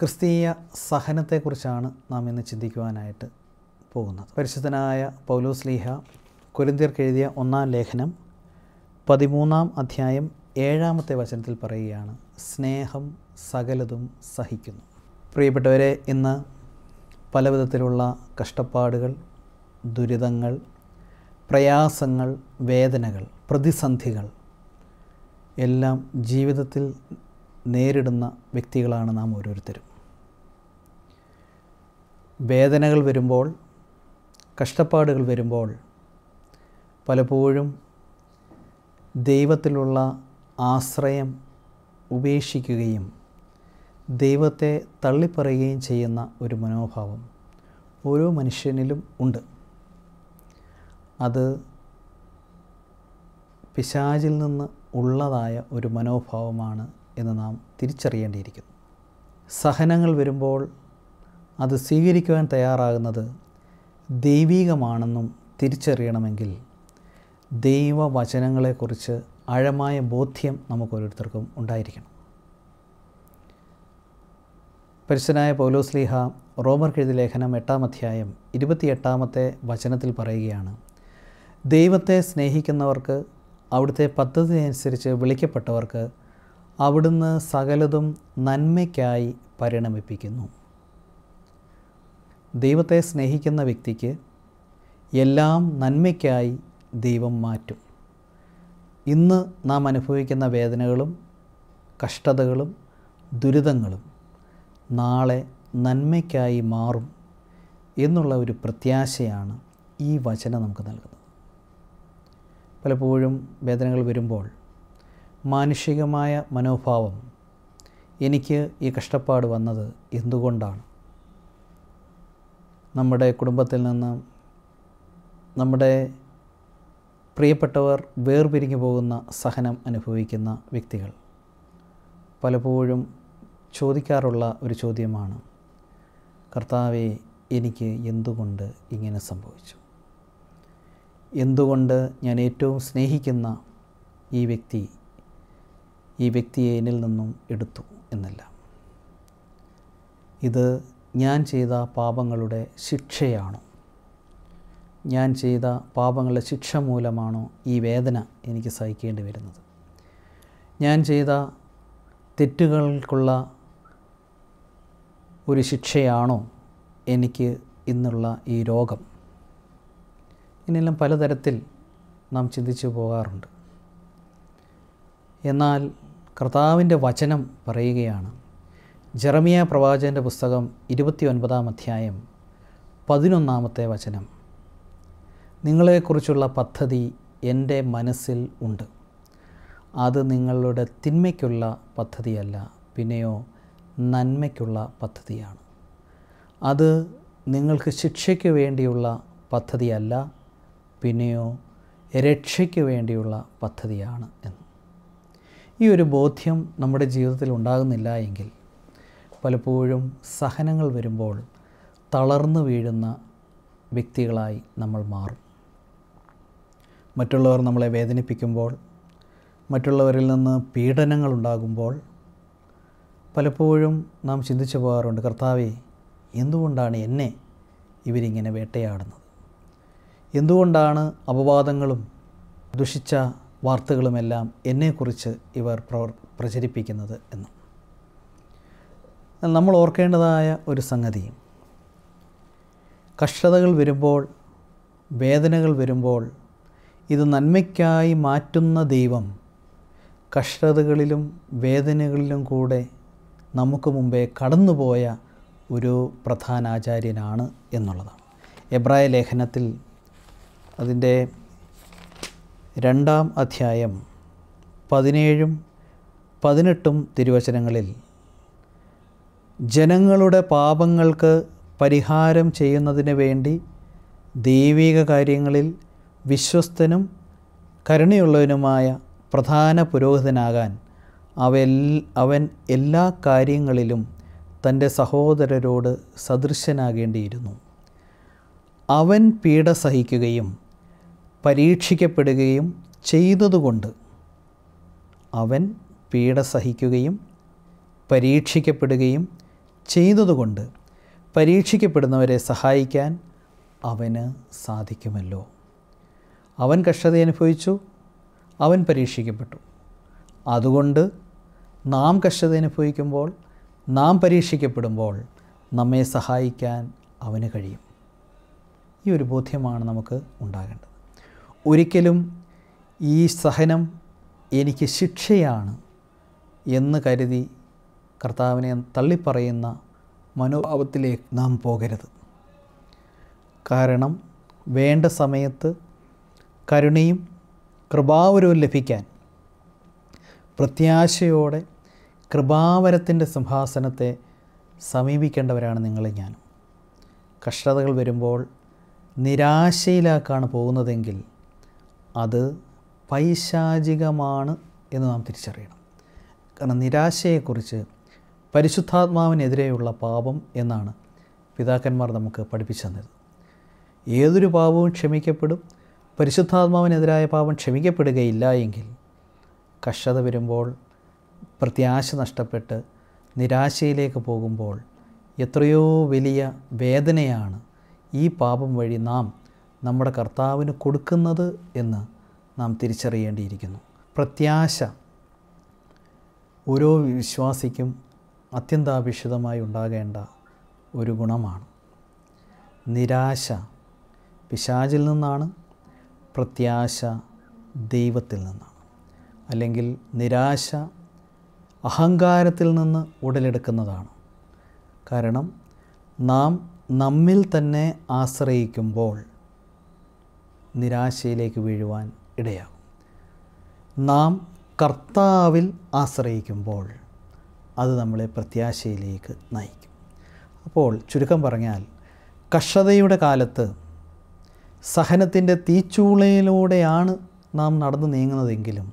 ക്രിസ്തീയ സഹനത്തെക്കുറിച്ചാണ് നാം ഇന്ന് ചിന്തിക്കുവാനായിട്ട് പോകുന്നത് പരിശുദ്ധനായ പൗലോസ് ലീഹ കൊരിന്തിയർക്ക് എഴുതിയ ഒന്നാം ലേഖനം പതിമൂന്നാം അധ്യായം ഏഴാമത്തെ വചനത്തിൽ പറയുകയാണ് സ്നേഹം സകലതും സഹിക്കുന്നു പ്രിയപ്പെട്ടവരെ ഇന്ന് പല കഷ്ടപ്പാടുകൾ ദുരിതങ്ങൾ പ്രയാസങ്ങൾ വേദനകൾ പ്രതിസന്ധികൾ എല്ലാം ജീവിതത്തിൽ നേരിടുന്ന വ്യക്തികളാണ് നാം ഓരോരുത്തരും വേദനകൾ വരുമ്പോൾ കഷ്ടപ്പാടുകൾ വരുമ്പോൾ പലപ്പോഴും ദൈവത്തിലുള്ള ആശ്രയം ഉപേക്ഷിക്കുകയും ദൈവത്തെ തള്ളിപ്പറയുകയും ചെയ്യുന്ന ഒരു മനോഭാവം ഓരോ മനുഷ്യനിലും ഉണ്ട് അത് പിശാചിൽ നിന്ന് ഉള്ളതായ ഒരു മനോഭാവമാണ് എന്ന് നാം തിരിച്ചറിയേണ്ടിയിരിക്കുന്നു സഹനങ്ങൾ വരുമ്പോൾ അത് സ്വീകരിക്കുവാൻ തയ്യാറാകുന്നത് ദൈവീകമാണെന്നും തിരിച്ചറിയണമെങ്കിൽ ദൈവവചനങ്ങളെക്കുറിച്ച് ആഴമായ ബോധ്യം നമുക്ക് ഓരോരുത്തർക്കും ഉണ്ടായിരിക്കണം പരിശുദ്ധനായ പൗലോസ്ലീഹ റോമർ കെഴുതി ലേഖനം എട്ടാം അധ്യായം ഇരുപത്തിയെട്ടാമത്തെ വചനത്തിൽ പറയുകയാണ് ദൈവത്തെ സ്നേഹിക്കുന്നവർക്ക് അവിടുത്തെ പദ്ധതി അനുസരിച്ച് വിളിക്കപ്പെട്ടവർക്ക് അവിടുന്ന് സകലതും നന്മയ്ക്കായി പരിണമിപ്പിക്കുന്നു ദൈവത്തെ സ്നേഹിക്കുന്ന വ്യക്തിക്ക് എല്ലാം നന്മയ്ക്കായി ദൈവം മാറ്റും ഇന്ന് നാം അനുഭവിക്കുന്ന വേദനകളും കഷ്ടതകളും ദുരിതങ്ങളും നാളെ നന്മയ്ക്കായി മാറും എന്നുള്ള ഒരു പ്രത്യാശയാണ് ഈ വചനം നമുക്ക് നൽകുന്നത് പലപ്പോഴും വേദനകൾ വരുമ്പോൾ മാനുഷികമായ മനോഭാവം എനിക്ക് ഈ കഷ്ടപ്പാട് വന്നത് എന്തുകൊണ്ടാണ് നമ്മുടെ കുടുംബത്തിൽ നിന്ന് നമ്മുടെ പ്രിയപ്പെട്ടവർ വേർപിരിഞ്ഞു പോകുന്ന സഹനം അനുഭവിക്കുന്ന വ്യക്തികൾ പലപ്പോഴും ചോദിക്കാറുള്ള ഒരു ചോദ്യമാണ് കർത്താവെ എനിക്ക് എന്തുകൊണ്ട് ഇങ്ങനെ സംഭവിച്ചു എന്തുകൊണ്ട് ഞാൻ ഏറ്റവും സ്നേഹിക്കുന്ന ഈ വ്യക്തി ഈ വ്യക്തിയെ എന്നിൽ നിന്നും എടുത്തു എന്നല്ല ഇത് ഞാൻ ചെയ്ത പാപങ്ങളുടെ ശിക്ഷയാണോ ഞാൻ ചെയ്ത പാപങ്ങളുടെ ശിക്ഷ മൂലമാണോ ഈ വേദന എനിക്ക് സഹിക്കേണ്ടി വരുന്നത് ഞാൻ ചെയ്ത തെറ്റുകൾക്കുള്ള ഒരു ശിക്ഷയാണോ എനിക്ക് ഇന്നുള്ള ഈ രോഗം ഇനിയെല്ലാം പലതരത്തിൽ നാം ചിന്തിച്ചു പോകാറുണ്ട് എന്നാൽ കർത്താവിൻ്റെ വചനം പറയുകയാണ് ജെറമിയ പ്രവാചകൻ്റെ പുസ്തകം ഇരുപത്തി ഒൻപതാം അധ്യായം പതിനൊന്നാമത്തെ വചനം നിങ്ങളെക്കുറിച്ചുള്ള പദ്ധതി എൻ്റെ മനസ്സിൽ ഉണ്ട് അത് നിങ്ങളുടെ തിന്മയ്ക്കുള്ള പദ്ധതിയല്ല പിന്നെയോ നന്മയ്ക്കുള്ള പദ്ധതിയാണ് അത് നിങ്ങൾക്ക് ശിക്ഷയ്ക്ക് വേണ്ടിയുള്ള പദ്ധതിയല്ല പിന്നെയോ രക്ഷയ്ക്ക് വേണ്ടിയുള്ള പദ്ധതിയാണ് എന്ന് ഈ ഒരു ബോധ്യം നമ്മുടെ ജീവിതത്തിൽ ഉണ്ടാകുന്നില്ല എങ്കിൽ പലപ്പോഴും സഹനങ്ങൾ വരുമ്പോൾ തളർന്നു വീഴുന്ന വ്യക്തികളായി നമ്മൾ മാറും മറ്റുള്ളവർ നമ്മളെ വേദനിപ്പിക്കുമ്പോൾ മറ്റുള്ളവരിൽ നിന്ന് പീഡനങ്ങൾ ഉണ്ടാകുമ്പോൾ പലപ്പോഴും നാം ചിന്തിച്ചു പോകാറുണ്ട് കർത്താവേ എന്തുകൊണ്ടാണ് എന്നെ ഇവരിങ്ങനെ വേട്ടയാടുന്നത് എന്തുകൊണ്ടാണ് അപവാദങ്ങളും ദുഷിച്ച വാർത്തകളുമെല്ലാം എന്നെക്കുറിച്ച് ഇവർ പ്രവർ പ്രചരിപ്പിക്കുന്നത് എന്ന് നമ്മൾ ഓർക്കേണ്ടതായ ഒരു സംഗതി കഷ്ടതകൾ വരുമ്പോൾ വേദനകൾ വരുമ്പോൾ ഇത് നന്മയ്ക്കായി മാറ്റുന്ന ദൈവം കഷ്ടതകളിലും വേദനകളിലും കൂടെ നമുക്ക് മുമ്പേ കടന്നുപോയ ഒരു പ്രധാനാചാര്യനാണ് എന്നുള്ളതാണ് എബ്രായ ലേഖനത്തിൽ അതിൻ്റെ രണ്ടാം അധ്യായം പതിനേഴും പതിനെട്ടും തിരുവചനങ്ങളിൽ ജനങ്ങളുടെ പാപങ്ങൾക്ക് പരിഹാരം ചെയ്യുന്നതിന് വേണ്ടി ദൈവിക കാര്യങ്ങളിൽ വിശ്വസ്തനും കരുണയുള്ളവനുമായ പ്രധാന പുരോഹിതനാകാൻ അവൻ അവൻ എല്ലാ കാര്യങ്ങളിലും തൻ്റെ സഹോദരരോട് സദൃശനാകേണ്ടിയിരുന്നു അവൻ പീഡ സഹിക്കുകയും പരീക്ഷിക്കപ്പെടുകയും ചെയ്തതുകൊണ്ട് അവൻ പീഡ സഹിക്കുകയും പരീക്ഷിക്കപ്പെടുകയും ചെയ്തതുകൊണ്ട് പരീക്ഷിക്കപ്പെടുന്നവരെ സഹായിക്കാൻ അവന് സാധിക്കുമല്ലോ അവൻ കഷ്ടത അനുഭവിച്ചു അവൻ പരീക്ഷിക്കപ്പെട്ടു അതുകൊണ്ട് നാം കഷ്ടത അനുഭവിക്കുമ്പോൾ നാം പരീക്ഷിക്കപ്പെടുമ്പോൾ നമ്മെ സഹായിക്കാൻ അവന് കഴിയും ഈ ഒരു ബോധ്യമാണ് നമുക്ക് ഉണ്ടാകേണ്ടത് ഒരിക്കലും ഈ സഹനം എനിക്ക് ശിക്ഷയാണ് എന്ന് കരുതി കർത്താവിനെ തള്ളിപ്പറയുന്ന മനോഭാവത്തിലേക്ക് നാം പോകരുത് കാരണം വേണ്ട സമയത്ത് കരുണയും കൃപാവരവും ലഭിക്കാൻ പ്രത്യാശയോടെ കൃപാവരത്തിൻ്റെ സിംഹാസനത്തെ സമീപിക്കേണ്ടവരാണ് നിങ്ങളെ ഞാനും കഷ്ടതകൾ വരുമ്പോൾ നിരാശയിലാക്കാണ് പോകുന്നതെങ്കിൽ അത് പൈശാചികമാണ് എന്ന് നാം തിരിച്ചറിയണം കാരണം നിരാശയെക്കുറിച്ച് പരിശുദ്ധാത്മാവിനെതിരെയുള്ള പാപം എന്നാണ് പിതാക്കന്മാർ നമുക്ക് പഠിപ്പിച്ചു തന്നത് ഏതൊരു പാപവും ക്ഷമിക്കപ്പെടും പരിശുദ്ധാത്മാവിനെതിരായ പാപം ക്ഷമിക്കപ്പെടുകയില്ല എങ്കിൽ കഷ്ടത വരുമ്പോൾ പ്രത്യാശ നഷ്ടപ്പെട്ട് നിരാശയിലേക്ക് പോകുമ്പോൾ എത്രയോ വലിയ വേദനയാണ് ഈ പാപം വഴി നാം നമ്മുടെ കർത്താവിന് കൊടുക്കുന്നത് എന്ന് നാം തിരിച്ചറിയേണ്ടിയിരിക്കുന്നു പ്രത്യാശ ഓരോ വിശ്വാസിക്കും അത്യന്താപേക്ഷിതമായി ഉണ്ടാകേണ്ട ഒരു ഗുണമാണ് നിരാശ പിശാചിൽ നിന്നാണ് പ്രത്യാശ ദൈവത്തിൽ നിന്നാണ് അല്ലെങ്കിൽ നിരാശ അഹങ്കാരത്തിൽ നിന്ന് ഉടലെടുക്കുന്നതാണ് കാരണം നാം നമ്മിൽ തന്നെ ആശ്രയിക്കുമ്പോൾ നിരാശയിലേക്ക് വീഴുവാൻ ഇടയാകും നാം കർത്താവിൽ ആശ്രയിക്കുമ്പോൾ അത് നമ്മളെ പ്രത്യാശയിലേക്ക് നയിക്കും അപ്പോൾ ചുരുക്കം പറഞ്ഞാൽ കഷതയുടെ കാലത്ത് സഹനത്തിൻ്റെ തീച്ചൂളയിലൂടെയാണ് നാം നടന്നു നീങ്ങുന്നതെങ്കിലും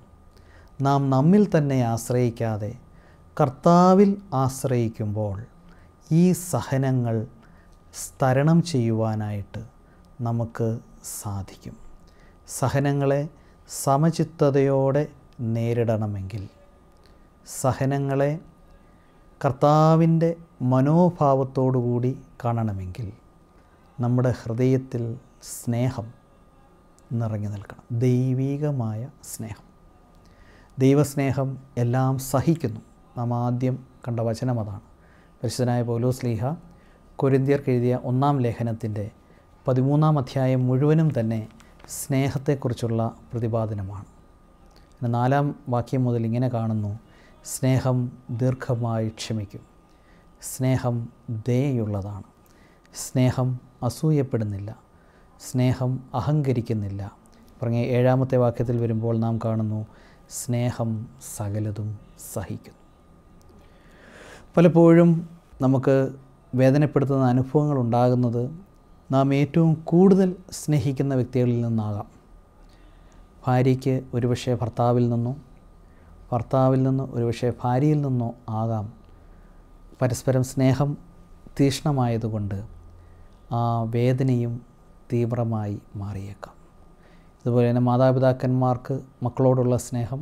നാം നമ്മിൽ തന്നെ ആശ്രയിക്കാതെ കർത്താവിൽ ആശ്രയിക്കുമ്പോൾ ഈ സഹനങ്ങൾ സ്തരണം ചെയ്യുവാനായിട്ട് നമുക്ക് സാധിക്കും സഹനങ്ങളെ സമചിത്തതയോടെ നേരിടണമെങ്കിൽ സഹനങ്ങളെ കർത്താവിൻ്റെ മനോഭാവത്തോടുകൂടി കാണണമെങ്കിൽ നമ്മുടെ ഹൃദയത്തിൽ സ്നേഹം നിറഞ്ഞു നിൽക്കണം ദൈവീകമായ സ്നേഹം ദൈവസ്നേഹം എല്ലാം സഹിക്കുന്നു നാം ആദ്യം കണ്ട വചനം അതാണ് പരിശുദ്ധനായ പൗലോസ് ലീഹ കൊരിന്തിയർക്ക് എഴുതിയ ഒന്നാം ലേഖനത്തിൻ്റെ പതിമൂന്നാം അധ്യായം മുഴുവനും തന്നെ സ്നേഹത്തെക്കുറിച്ചുള്ള പ്രതിപാദനമാണ് നാലാം വാക്യം മുതൽ ഇങ്ങനെ കാണുന്നു സ്നേഹം ദീർഘമായി ക്ഷമിക്കും സ്നേഹം ദയുള്ളതാണ് സ്നേഹം അസൂയപ്പെടുന്നില്ല സ്നേഹം അഹങ്കരിക്കുന്നില്ല പറഞ്ഞ ഏഴാമത്തെ വാക്യത്തിൽ വരുമ്പോൾ നാം കാണുന്നു സ്നേഹം സകലതും സഹിക്കുന്നു പലപ്പോഴും നമുക്ക് വേദനപ്പെടുത്തുന്ന അനുഭവങ്ങൾ ഉണ്ടാകുന്നത് നാം ഏറ്റവും കൂടുതൽ സ്നേഹിക്കുന്ന വ്യക്തികളിൽ നിന്നാകാം ഭാര്യയ്ക്ക് ഒരുപക്ഷെ ഭർത്താവിൽ നിന്നോ ഭർത്താവിൽ നിന്ന് ഒരുപക്ഷെ ഭാര്യയിൽ നിന്നോ ആകാം പരസ്പരം സ്നേഹം തീക്ഷ്ണമായതുകൊണ്ട് ആ വേദനയും തീവ്രമായി മാറിയേക്കാം അതുപോലെ തന്നെ മാതാപിതാക്കന്മാർക്ക് മക്കളോടുള്ള സ്നേഹം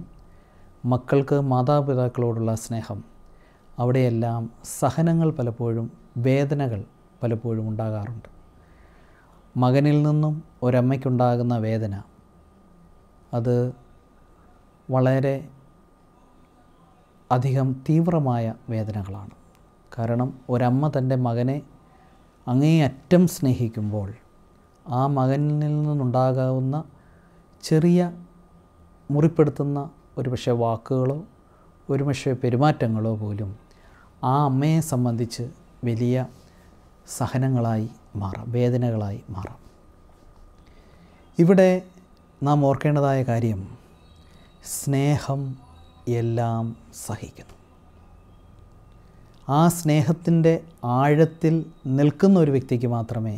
മക്കൾക്ക് മാതാപിതാക്കളോടുള്ള സ്നേഹം അവിടെയെല്ലാം സഹനങ്ങൾ പലപ്പോഴും വേദനകൾ പലപ്പോഴും ഉണ്ടാകാറുണ്ട് മകനിൽ നിന്നും ഒരമ്മയ്ക്കുണ്ടാകുന്ന വേദന അത് വളരെ അധികം തീവ്രമായ വേദനകളാണ് കാരണം ഒരമ്മ തൻ്റെ മകനെ അങ്ങേയറ്റം സ്നേഹിക്കുമ്പോൾ ആ മകനിൽ നിന്നുണ്ടാകാവുന്ന ചെറിയ മുറിപ്പെടുത്തുന്ന ഒരുപക്ഷെ വാക്കുകളോ ഒരുപക്ഷെ പെരുമാറ്റങ്ങളോ പോലും ആ അമ്മയെ സംബന്ധിച്ച് വലിയ സഹനങ്ങളായി മാറാം വേദനകളായി മാറാം ഇവിടെ നാം ഓർക്കേണ്ടതായ കാര്യം സ്നേഹം എല്ലാം സഹിക്കുന്നു ആ സ്നേഹത്തിൻ്റെ ആഴത്തിൽ നിൽക്കുന്ന ഒരു വ്യക്തിക്ക് മാത്രമേ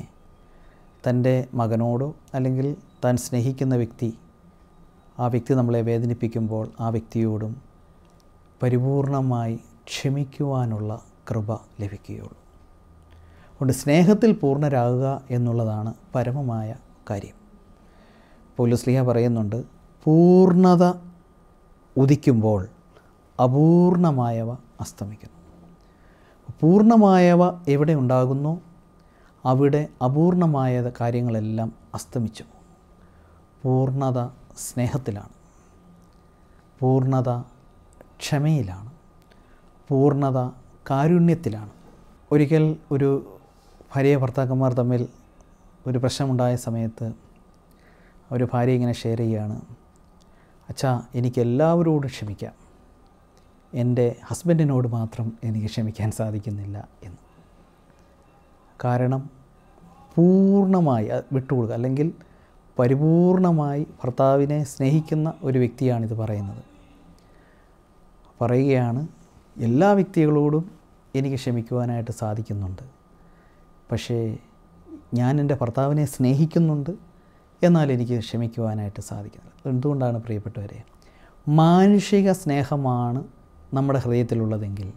തൻ്റെ മകനോടോ അല്ലെങ്കിൽ താൻ സ്നേഹിക്കുന്ന വ്യക്തി ആ വ്യക്തി നമ്മളെ വേദനിപ്പിക്കുമ്പോൾ ആ വ്യക്തിയോടും പരിപൂർണമായി ക്ഷമിക്കുവാനുള്ള കൃപ ലഭിക്കുകയുള്ളൂ അതുകൊണ്ട് സ്നേഹത്തിൽ പൂർണ്ണരാകുക എന്നുള്ളതാണ് പരമമായ കാര്യം പൗലുസ്ലിഹ പറയുന്നുണ്ട് പൂർണ്ണത ഉദിക്കുമ്പോൾ അപൂർണമായവ അസ്തമിക്കുന്നു പൂർണ്ണമായവ എവിടെ ഉണ്ടാകുന്നു അവിടെ അപൂർണമായ കാര്യങ്ങളെല്ലാം അസ്തമിച്ചു പൂർണ്ണത സ്നേഹത്തിലാണ് പൂർണ്ണത ക്ഷമയിലാണ് പൂർണ്ണത കാരുണ്യത്തിലാണ് ഒരിക്കൽ ഒരു ഭാര്യ ഭർത്താക്കന്മാർ തമ്മിൽ ഒരു പ്രശ്നമുണ്ടായ സമയത്ത് ഒരു ഭാര്യ ഇങ്ങനെ ഷെയർ ചെയ്യുകയാണ് അച്ഛാ എനിക്ക് എല്ലാവരോടും ക്ഷമിക്കാം എൻ്റെ ഹസ്ബൻഡിനോട് മാത്രം എനിക്ക് ക്ഷമിക്കാൻ സാധിക്കുന്നില്ല എന്ന് കാരണം പൂർണ്ണമായി വിട്ടുകൊടുക്കുക അല്ലെങ്കിൽ പരിപൂർണമായി ഭർത്താവിനെ സ്നേഹിക്കുന്ന ഒരു വ്യക്തിയാണിത് പറയുന്നത് പറയുകയാണ് എല്ലാ വ്യക്തികളോടും എനിക്ക് ക്ഷമിക്കുവാനായിട്ട് സാധിക്കുന്നുണ്ട് പക്ഷേ ഞാൻ എൻ്റെ ഭർത്താവിനെ സ്നേഹിക്കുന്നുണ്ട് എന്നാൽ എനിക്ക് ക്ഷമിക്കുവാനായിട്ട് സാധിക്കുന്നില്ല എന്തുകൊണ്ടാണ് പ്രിയപ്പെട്ടവരെ മാനുഷിക സ്നേഹമാണ് നമ്മുടെ ഹൃദയത്തിലുള്ളതെങ്കിൽ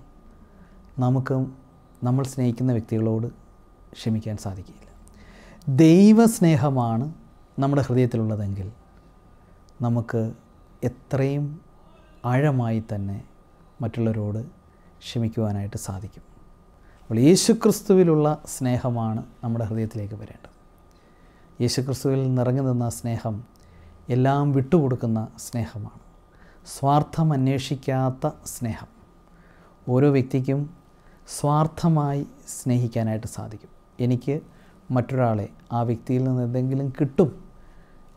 നമുക്ക് നമ്മൾ സ്നേഹിക്കുന്ന വ്യക്തികളോട് ക്ഷമിക്കാൻ സാധിക്കില്ല ദൈവസ്നേഹമാണ് നമ്മുടെ ഹൃദയത്തിലുള്ളതെങ്കിൽ നമുക്ക് എത്രയും ആഴമായി തന്നെ മറ്റുള്ളവരോട് ക്ഷമിക്കുവാനായിട്ട് സാധിക്കും അപ്പോൾ യേശുക്രിസ്തുവിലുള്ള സ്നേഹമാണ് നമ്മുടെ ഹൃദയത്തിലേക്ക് വരേണ്ടത് യേശുക്രിസ്തുവിൽ നിറഞ്ഞു നിന്ന സ്നേഹം എല്ലാം വിട്ടുകൊടുക്കുന്ന സ്നേഹമാണ് സ്വാർത്ഥം അന്വേഷിക്കാത്ത സ്നേഹം ഓരോ വ്യക്തിക്കും സ്വാർത്ഥമായി സ്നേഹിക്കാനായിട്ട് സാധിക്കും എനിക്ക് മറ്റൊരാളെ ആ വ്യക്തിയിൽ നിന്ന് എന്തെങ്കിലും കിട്ടും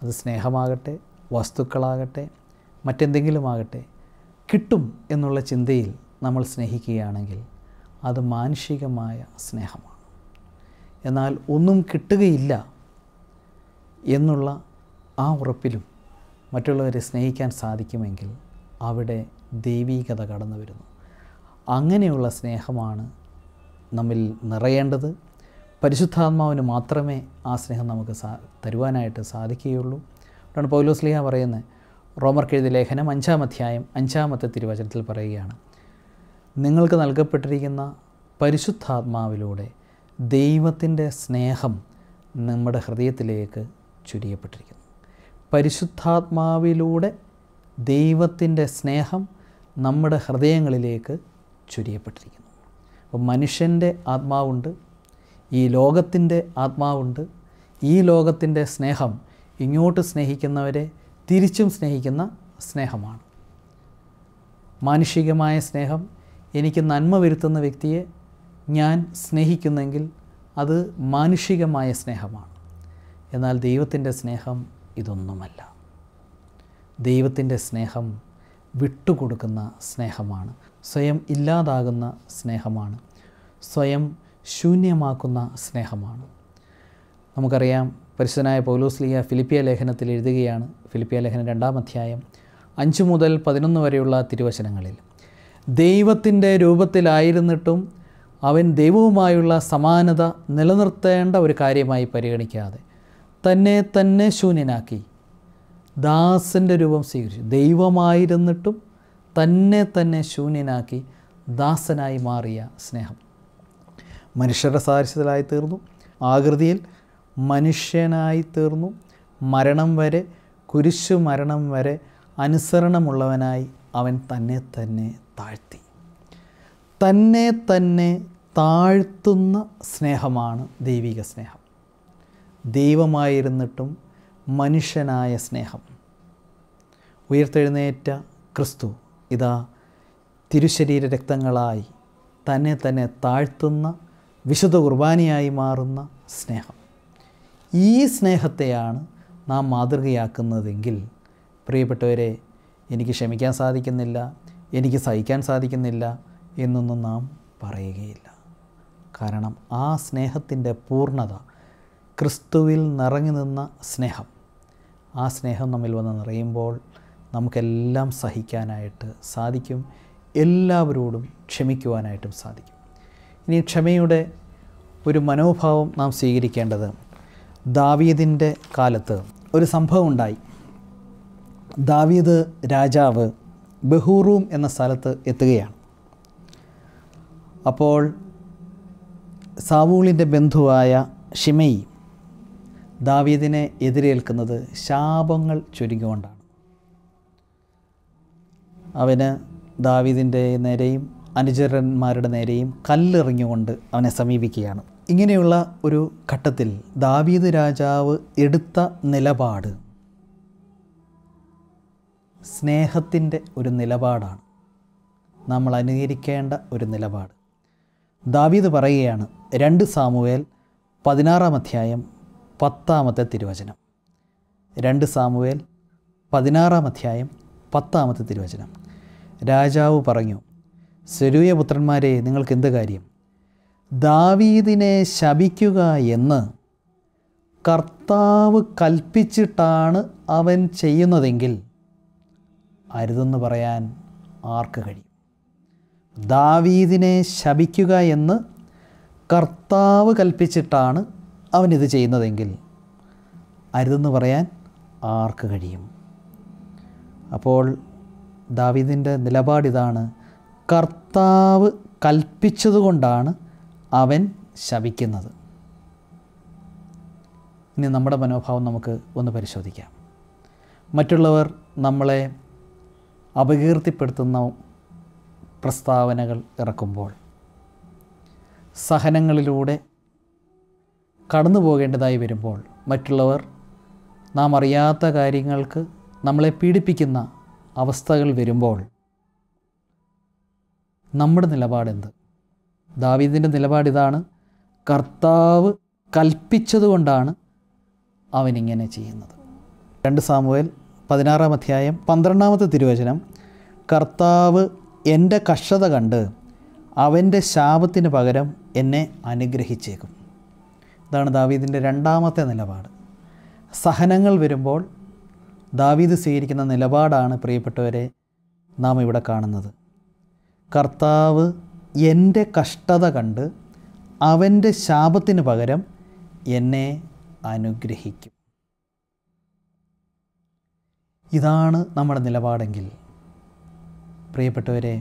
അത് സ്നേഹമാകട്ടെ വസ്തുക്കളാകട്ടെ മറ്റെന്തെങ്കിലും ആകട്ടെ കിട്ടും എന്നുള്ള ചിന്തയിൽ നമ്മൾ സ്നേഹിക്കുകയാണെങ്കിൽ അത് മാനുഷികമായ സ്നേഹമാണ് എന്നാൽ ഒന്നും കിട്ടുകയില്ല എന്നുള്ള ആ ഉറപ്പിലും മറ്റുള്ളവരെ സ്നേഹിക്കാൻ സാധിക്കുമെങ്കിൽ അവിടെ ദൈവീകത കടന്നു വരുന്നു അങ്ങനെയുള്ള സ്നേഹമാണ് നമ്മിൽ നിറയേണ്ടത് പരിശുദ്ധാത്മാവിന് മാത്രമേ ആ സ്നേഹം നമുക്ക് സാ തരുവാനായിട്ട് സാധിക്കുകയുള്ളൂ അതുകൊണ്ട് പൗലോസ്ലിഹ പറയുന്നത് റോമർക്കെഴുതിയ ലേഖനം അഞ്ചാം അധ്യായം അഞ്ചാമത്തെ തിരുവചനത്തിൽ പറയുകയാണ് നിങ്ങൾക്ക് നൽകപ്പെട്ടിരിക്കുന്ന പരിശുദ്ധാത്മാവിലൂടെ ദൈവത്തിൻ്റെ സ്നേഹം നമ്മുടെ ഹൃദയത്തിലേക്ക് ചുരിയപ്പെട്ടിരിക്കുന്നു പരിശുദ്ധാത്മാവിലൂടെ ദൈവത്തിൻ്റെ സ്നേഹം നമ്മുടെ ഹൃദയങ്ങളിലേക്ക് ചുരിയപ്പെട്ടിരിക്കുന്നു അപ്പോൾ മനുഷ്യൻ്റെ ആത്മാവുണ്ട് ഈ ലോകത്തിൻ്റെ ആത്മാവുണ്ട് ഈ ലോകത്തിൻ്റെ സ്നേഹം ഇങ്ങോട്ട് സ്നേഹിക്കുന്നവരെ തിരിച്ചും സ്നേഹിക്കുന്ന സ്നേഹമാണ് മാനുഷികമായ സ്നേഹം എനിക്ക് നന്മ വരുത്തുന്ന വ്യക്തിയെ ഞാൻ സ്നേഹിക്കുന്നെങ്കിൽ അത് മാനുഷികമായ സ്നേഹമാണ് എന്നാൽ ദൈവത്തിൻ്റെ സ്നേഹം ഇതൊന്നുമല്ല ദൈവത്തിൻ്റെ സ്നേഹം വിട്ടുകൊടുക്കുന്ന സ്നേഹമാണ് സ്വയം ഇല്ലാതാകുന്ന സ്നേഹമാണ് സ്വയം ശൂന്യമാക്കുന്ന സ്നേഹമാണ് നമുക്കറിയാം പരിശുദ്ധനായ പൗലോസ്ലിയ ഫിലിപ്പിയ ലേഖനത്തിൽ എഴുതുകയാണ് ഫിലിപ്പിയ ലേഖനം രണ്ടാം അധ്യായം അഞ്ച് മുതൽ പതിനൊന്ന് വരെയുള്ള തിരുവചനങ്ങളിൽ ദൈവത്തിൻ്റെ രൂപത്തിലായിരുന്നിട്ടും അവൻ ദൈവവുമായുള്ള സമാനത നിലനിർത്തേണ്ട ഒരു കാര്യമായി പരിഗണിക്കാതെ തന്നെ തന്നെ ശൂന്യനാക്കി ദാസൻ്റെ രൂപം സ്വീകരിച്ചു ദൈവമായിരുന്നിട്ടും തന്നെ തന്നെ ശൂന്യനാക്കി ദാസനായി മാറിയ സ്നേഹം മനുഷ്യരുടെ സാരിശത്തിലായി തീർന്നു ആകൃതിയിൽ മനുഷ്യനായി തീർന്നു മരണം വരെ കുരിശു മരണം വരെ അനുസരണമുള്ളവനായി അവൻ തന്നെ തന്നെ താഴ്ത്തി തന്നെ തന്നെ താഴ്ത്തുന്ന സ്നേഹമാണ് ദൈവിക സ്നേഹം ദൈവമായിരുന്നിട്ടും മനുഷ്യനായ സ്നേഹം ഉയർത്തെഴുന്നേറ്റ ക്രിസ്തു ഇതാ തിരുശരീര രക്തങ്ങളായി തന്നെ തന്നെ താഴ്ത്തുന്ന വിശുദ്ധ കുർബാനയായി മാറുന്ന സ്നേഹം ഈ സ്നേഹത്തെയാണ് നാം മാതൃകയാക്കുന്നതെങ്കിൽ പ്രിയപ്പെട്ടവരെ എനിക്ക് ക്ഷമിക്കാൻ സാധിക്കുന്നില്ല എനിക്ക് സഹിക്കാൻ സാധിക്കുന്നില്ല എന്നൊന്നും നാം പറയുകയില്ല കാരണം ആ സ്നേഹത്തിൻ്റെ പൂർണ്ണത ക്രിസ്തുവിൽ നിറഞ്ഞു നിന്ന സ്നേഹം ആ സ്നേഹം നമ്മിൽ വന്ന് നിറയുമ്പോൾ നമുക്കെല്ലാം സഹിക്കാനായിട്ട് സാധിക്കും എല്ലാവരോടും ക്ഷമിക്കുവാനായിട്ടും സാധിക്കും ഇനി ക്ഷമയുടെ ഒരു മനോഭാവം നാം സ്വീകരിക്കേണ്ടത് ദാവീദിൻ്റെ കാലത്ത് ഒരു സംഭവം ഉണ്ടായി ദാവീദ് രാജാവ് ബഹൂറൂം എന്ന സ്ഥലത്ത് എത്തുകയാണ് അപ്പോൾ സാവൂളിൻ്റെ ബന്ധുവായ ഷിമയി ദാവീദിനെ എതിരേൽക്കുന്നത് ശാപങ്ങൾ ചുരുങ്ങിക്കൊണ്ടാണ് അവന് ദാവീദിൻ്റെ നേരെയും അനുചരന്മാരുടെ നേരെയും കല്ലെറിഞ്ഞുകൊണ്ട് അവനെ സമീപിക്കുകയാണ് ഇങ്ങനെയുള്ള ഒരു ഘട്ടത്തിൽ ദാവീദ് രാജാവ് എടുത്ത നിലപാട് സ്നേഹത്തിൻ്റെ ഒരു നിലപാടാണ് നമ്മൾ അനുകരിക്കേണ്ട ഒരു നിലപാട് ദാവീദ് പറയുകയാണ് രണ്ട് സാമുവേൽ പതിനാറാം അധ്യായം പത്താമത്തെ തിരുവചനം രണ്ട് സാമുവേൽ പതിനാറാം അധ്യായം പത്താമത്തെ തിരുവചനം രാജാവ് പറഞ്ഞു സെരൂയപുത്രന്മാരെ നിങ്ങൾക്ക് എന്ത് കാര്യം ദാവീദിനെ ശപിക്കുക എന്ന് കർത്താവ് കൽപ്പിച്ചിട്ടാണ് അവൻ ചെയ്യുന്നതെങ്കിൽ അരുതെന്ന് പറയാൻ ആർക്ക് കഴിയും ദാവീദിനെ ശപിക്കുക എന്ന് കർത്താവ് കൽപ്പിച്ചിട്ടാണ് അവനിത് ചെയ്യുന്നതെങ്കിൽ അരുതെന്ന് പറയാൻ ആർക്ക് കഴിയും അപ്പോൾ ദാവീദിൻ്റെ നിലപാടിതാണ് കർത്താവ് കൽപ്പിച്ചതുകൊണ്ടാണ് അവൻ ശപിക്കുന്നത് ഇനി നമ്മുടെ മനോഭാവം നമുക്ക് ഒന്ന് പരിശോധിക്കാം മറ്റുള്ളവർ നമ്മളെ അപകീർത്തിപ്പെടുത്തുന്ന പ്രസ്താവനകൾ ഇറക്കുമ്പോൾ സഹനങ്ങളിലൂടെ കടന്നു പോകേണ്ടതായി വരുമ്പോൾ മറ്റുള്ളവർ നാം അറിയാത്ത കാര്യങ്ങൾക്ക് നമ്മളെ പീഡിപ്പിക്കുന്ന അവസ്ഥകൾ വരുമ്പോൾ നമ്മുടെ നിലപാടെന്ത് ദാവീദിൻ്റെ നിലപാടിതാണ് കർത്താവ് കൽപ്പിച്ചതുകൊണ്ടാണ് അവനിങ്ങനെ ചെയ്യുന്നത് രണ്ട് സാമുവേൽ പതിനാറാം അധ്യായം പന്ത്രണ്ടാമത്തെ തിരുവചനം കർത്താവ് എൻ്റെ കഷ്ടത കണ്ട് അവൻ്റെ ശാപത്തിന് പകരം എന്നെ അനുഗ്രഹിച്ചേക്കും ഇതാണ് ദാവീദിൻ്റെ രണ്ടാമത്തെ നിലപാട് സഹനങ്ങൾ വരുമ്പോൾ ദാവീദ് സ്വീകരിക്കുന്ന നിലപാടാണ് പ്രിയപ്പെട്ടവരെ നാം ഇവിടെ കാണുന്നത് കർത്താവ് എൻ്റെ കഷ്ടത കണ്ട് അവൻ്റെ ശാപത്തിന് പകരം എന്നെ അനുഗ്രഹിക്കും ഇതാണ് നമ്മുടെ നിലപാടെങ്കിൽ പ്രിയപ്പെട്ടവരെ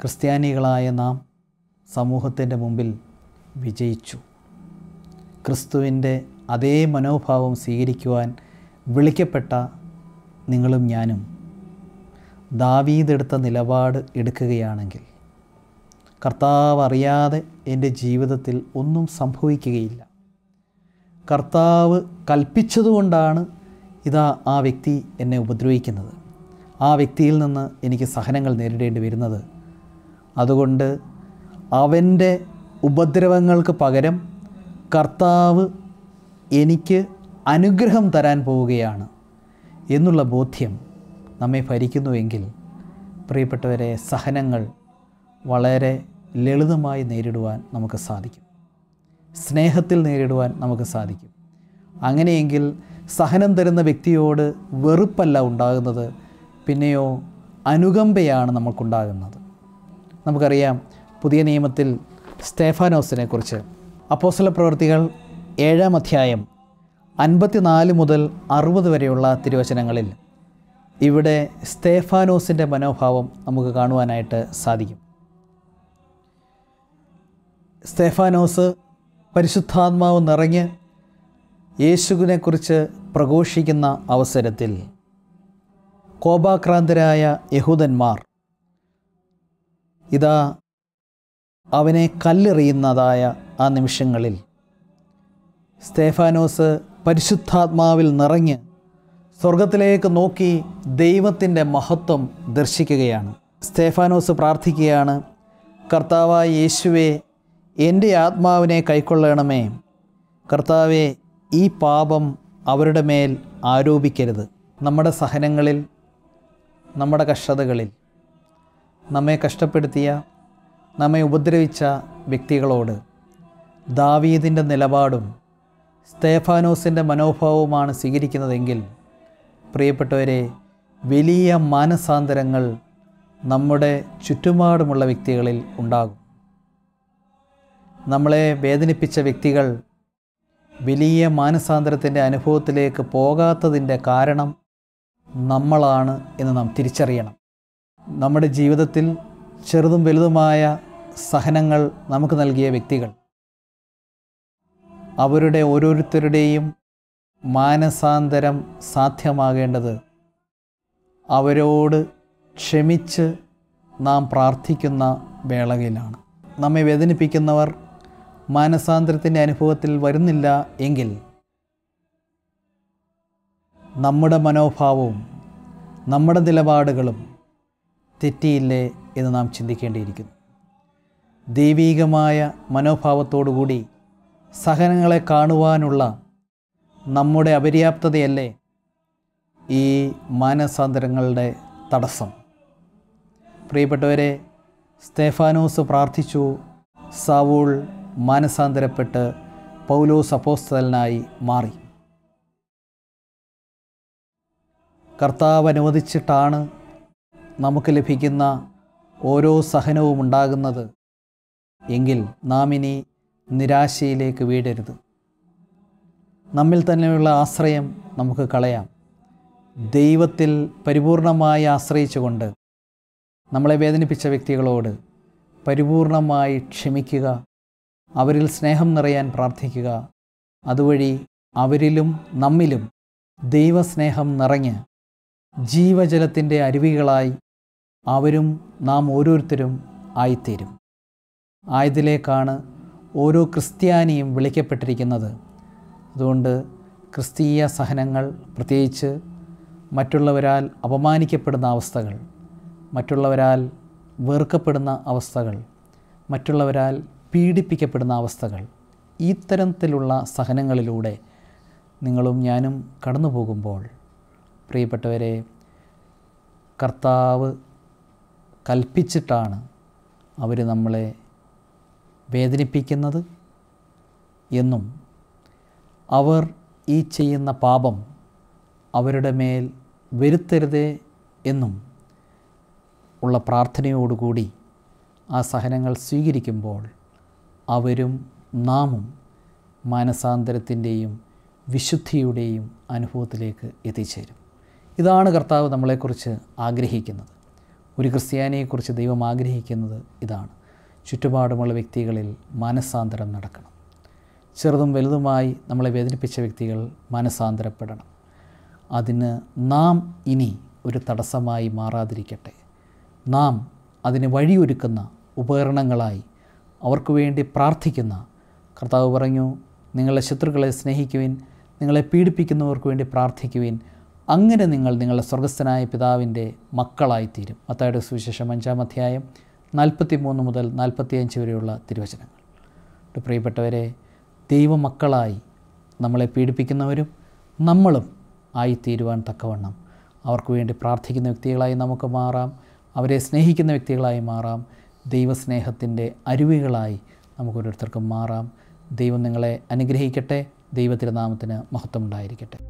ക്രിസ്ത്യാനികളായ നാം സമൂഹത്തിൻ്റെ മുമ്പിൽ വിജയിച്ചു ക്രിസ്തുവിൻ്റെ അതേ മനോഭാവം സ്വീകരിക്കുവാൻ വിളിക്കപ്പെട്ട നിങ്ങളും ഞാനും ദാവീതെടുത്ത നിലപാട് എടുക്കുകയാണെങ്കിൽ കർത്താവ് അറിയാതെ എൻ്റെ ജീവിതത്തിൽ ഒന്നും സംഭവിക്കുകയില്ല കർത്താവ് കൽപ്പിച്ചതുകൊണ്ടാണ് ഇതാ ആ വ്യക്തി എന്നെ ഉപദ്രവിക്കുന്നത് ആ വ്യക്തിയിൽ നിന്ന് എനിക്ക് സഹനങ്ങൾ നേരിടേണ്ടി വരുന്നത് അതുകൊണ്ട് അവൻ്റെ ഉപദ്രവങ്ങൾക്ക് പകരം കർത്താവ് എനിക്ക് അനുഗ്രഹം തരാൻ പോവുകയാണ് എന്നുള്ള ബോധ്യം നമ്മെ ഭരിക്കുന്നുവെങ്കിൽ പ്രിയപ്പെട്ടവരെ സഹനങ്ങൾ വളരെ ലളിതമായി നേരിടുവാൻ നമുക്ക് സാധിക്കും സ്നേഹത്തിൽ നേരിടുവാൻ നമുക്ക് സാധിക്കും അങ്ങനെയെങ്കിൽ സഹനം തരുന്ന വ്യക്തിയോട് വെറുപ്പല്ല ഉണ്ടാകുന്നത് പിന്നെയോ അനുകമ്പയാണ് നമുക്കുണ്ടാകുന്നത് നമുക്കറിയാം പുതിയ നിയമത്തിൽ സ്റ്റേഫാനോസിനെ കുറിച്ച് അപ്പോസല പ്രവൃത്തികൾ ഏഴാം അധ്യായം അൻപത്തിനാല് മുതൽ അറുപത് വരെയുള്ള തിരുവചനങ്ങളിൽ ഇവിടെ സ്റ്റേഫാനോസിൻ്റെ മനോഭാവം നമുക്ക് കാണുവാനായിട്ട് സാധിക്കും സ്റ്റേഫാനോസ് പരിശുദ്ധാത്മാവ് നിറഞ്ഞ് യേശുവിനെക്കുറിച്ച് പ്രഘോഷിക്കുന്ന അവസരത്തിൽ കോപാക്രാന്തരായ യഹൂദന്മാർ ഇതാ അവനെ കല്ലെറിയുന്നതായ ആ നിമിഷങ്ങളിൽ സ്തേഫാനോസ് പരിശുദ്ധാത്മാവിൽ നിറഞ്ഞ് സ്വർഗത്തിലേക്ക് നോക്കി ദൈവത്തിൻ്റെ മഹത്വം ദർശിക്കുകയാണ് സ്തേഫാനോസ് പ്രാർത്ഥിക്കുകയാണ് കർത്താവായ യേശുവെ എൻ്റെ ആത്മാവിനെ കൈക്കൊള്ളണമേ കർത്താവെ ഈ പാപം അവരുടെ മേൽ ആരോപിക്കരുത് നമ്മുടെ സഹനങ്ങളിൽ നമ്മുടെ കഷ്ടതകളിൽ നമ്മെ കഷ്ടപ്പെടുത്തിയ നമ്മെ ഉപദ്രവിച്ച വ്യക്തികളോട് ദാവീദിൻ്റെ നിലപാടും സ്തേഫാനോസിൻ്റെ മനോഭാവവുമാണ് സ്വീകരിക്കുന്നതെങ്കിൽ പ്രിയപ്പെട്ടവരെ വലിയ മാനസാന്തരങ്ങൾ നമ്മുടെ ചുറ്റുപാടുമുള്ള വ്യക്തികളിൽ ഉണ്ടാകും നമ്മളെ വേദനിപ്പിച്ച വ്യക്തികൾ വലിയ മാനസാന്തരത്തിൻ്റെ അനുഭവത്തിലേക്ക് പോകാത്തതിൻ്റെ കാരണം നമ്മളാണ് എന്ന് നാം തിരിച്ചറിയണം നമ്മുടെ ജീവിതത്തിൽ ചെറുതും വലുതുമായ സഹനങ്ങൾ നമുക്ക് നൽകിയ വ്യക്തികൾ അവരുടെ ഓരോരുത്തരുടെയും മാനസാന്തരം സാധ്യമാകേണ്ടത് അവരോട് ക്ഷമിച്ച് നാം പ്രാർത്ഥിക്കുന്ന വേളകയിലാണ് നമ്മെ വേദനിപ്പിക്കുന്നവർ മാനസാന്തരത്തിൻ്റെ അനുഭവത്തിൽ വരുന്നില്ല എങ്കിൽ നമ്മുടെ മനോഭാവവും നമ്മുടെ നിലപാടുകളും തെറ്റിയില്ലേ എന്ന് നാം ചിന്തിക്കേണ്ടിയിരിക്കുന്നു ദൈവീകമായ മനോഭാവത്തോടുകൂടി സഹനങ്ങളെ കാണുവാനുള്ള നമ്മുടെ അപര്യാപ്തതയല്ലേ ഈ മാനസാന്തരങ്ങളുടെ തടസ്സം പ്രിയപ്പെട്ടവരെ സ്തേഫാനോസ് പ്രാർത്ഥിച്ചു സാവൂൾ മാനസാന്തരപ്പെട്ട് പൗലോസ് അപ്പോസ്തലനായി മാറി കർത്താവ് അനുവദിച്ചിട്ടാണ് നമുക്ക് ലഭിക്കുന്ന ഓരോ സഹനവും ഉണ്ടാകുന്നത് എങ്കിൽ നാം ഇനി നിരാശയിലേക്ക് വീഴരുത് നമ്മിൽ തന്നെയുള്ള ആശ്രയം നമുക്ക് കളയാം ദൈവത്തിൽ പരിപൂർണമായി ആശ്രയിച്ചുകൊണ്ട് നമ്മളെ വേദനിപ്പിച്ച വ്യക്തികളോട് പരിപൂർണമായി ക്ഷമിക്കുക അവരിൽ സ്നേഹം നിറയാൻ പ്രാർത്ഥിക്കുക അതുവഴി അവരിലും നമ്മിലും ദൈവസ്നേഹം നിറഞ്ഞ് ജീവജലത്തിൻ്റെ അരുവികളായി അവരും നാം ഓരോരുത്തരും ആയിത്തീരും ആയതിലേക്കാണ് ഓരോ ക്രിസ്ത്യാനിയും വിളിക്കപ്പെട്ടിരിക്കുന്നത് അതുകൊണ്ട് ക്രിസ്തീയ സഹനങ്ങൾ പ്രത്യേകിച്ച് മറ്റുള്ളവരാൽ അപമാനിക്കപ്പെടുന്ന അവസ്ഥകൾ മറ്റുള്ളവരാൽ വെറുക്കപ്പെടുന്ന അവസ്ഥകൾ മറ്റുള്ളവരാൽ പീഡിപ്പിക്കപ്പെടുന്ന അവസ്ഥകൾ ഇത്തരത്തിലുള്ള സഹനങ്ങളിലൂടെ നിങ്ങളും ഞാനും കടന്നു പോകുമ്പോൾ പ്രിയപ്പെട്ടവരെ കർത്താവ് കൽപ്പിച്ചിട്ടാണ് അവർ നമ്മളെ വേദനിപ്പിക്കുന്നത് എന്നും അവർ ഈ ചെയ്യുന്ന പാപം അവരുടെ മേൽ വരുത്തരുതേ എന്നും ഉള്ള പ്രാർത്ഥനയോടുകൂടി ആ സഹനങ്ങൾ സ്വീകരിക്കുമ്പോൾ അവരും നാമും മാനസാന്തരത്തിൻ്റെയും വിശുദ്ധിയുടെയും അനുഭവത്തിലേക്ക് എത്തിച്ചേരും ഇതാണ് കർത്താവ് നമ്മളെക്കുറിച്ച് ആഗ്രഹിക്കുന്നത് ഒരു ക്രിസ്ത്യാനിയെക്കുറിച്ച് ദൈവം ആഗ്രഹിക്കുന്നത് ഇതാണ് ചുറ്റുപാടുമുള്ള വ്യക്തികളിൽ മാനസാന്തരം നടക്കണം ചെറുതും വലുതുമായി നമ്മളെ വേദനിപ്പിച്ച വ്യക്തികൾ മാനസാന്തരപ്പെടണം അതിന് നാം ഇനി ഒരു തടസ്സമായി മാറാതിരിക്കട്ടെ നാം അതിന് വഴിയൊരുക്കുന്ന ഉപകരണങ്ങളായി അവർക്ക് വേണ്ടി പ്രാർത്ഥിക്കുന്ന കർത്താവ് പറഞ്ഞു നിങ്ങളെ ശത്രുക്കളെ സ്നേഹിക്കുവിൻ നിങ്ങളെ പീഡിപ്പിക്കുന്നവർക്ക് വേണ്ടി പ്രാർത്ഥിക്കുവിൻ അങ്ങനെ നിങ്ങൾ നിങ്ങളുടെ സ്വർഗസ്ഥനായ പിതാവിൻ്റെ മക്കളായിത്തീരും അത്തായുടെ സുവിശേഷം അഞ്ചാം അധ്യായം നാൽപ്പത്തി മൂന്ന് മുതൽ അഞ്ച് വരെയുള്ള തിരുവചനങ്ങൾ പ്രിയപ്പെട്ടവരെ ദൈവമക്കളായി നമ്മളെ പീഡിപ്പിക്കുന്നവരും നമ്മളും ആയിത്തീരുവാൻ തക്കവണ്ണം അവർക്ക് വേണ്ടി പ്രാർത്ഥിക്കുന്ന വ്യക്തികളായി നമുക്ക് മാറാം അവരെ സ്നേഹിക്കുന്ന വ്യക്തികളായി മാറാം ദൈവസ്നേഹത്തിൻ്റെ അരുവികളായി നമുക്കോരോരുത്തർക്കും മാറാം ദൈവം നിങ്ങളെ അനുഗ്രഹിക്കട്ടെ ദൈവത്തിൻ്റെ മഹത്വം മഹത്വമുണ്ടായിരിക്കട്ടെ